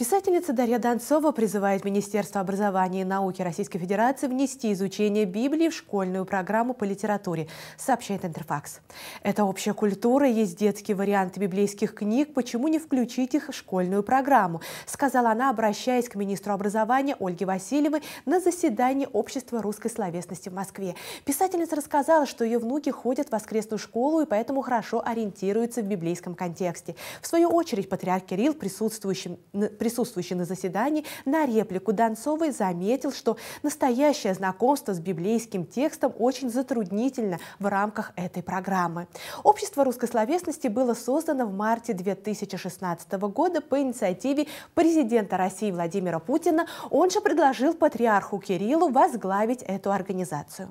Писательница Дарья Донцова призывает Министерство образования и науки Российской Федерации внести изучение Библии в школьную программу по литературе, сообщает Интерфакс. Это общая культура, есть детский вариант библейских книг, почему не включить их в школьную программу, сказала она, обращаясь к министру образования Ольге Васильевой на заседании Общества русской словесности в Москве. Писательница рассказала, что ее внуки ходят в воскресную школу и поэтому хорошо ориентируются в библейском контексте. В свою очередь патриарх Кирилл, присутствующим, присутствующим присутствующий на заседании, на реплику Донцовой заметил, что настоящее знакомство с библейским текстом очень затруднительно в рамках этой программы. Общество русской словесности было создано в марте 2016 года по инициативе президента России Владимира Путина. Он же предложил патриарху Кириллу возглавить эту организацию.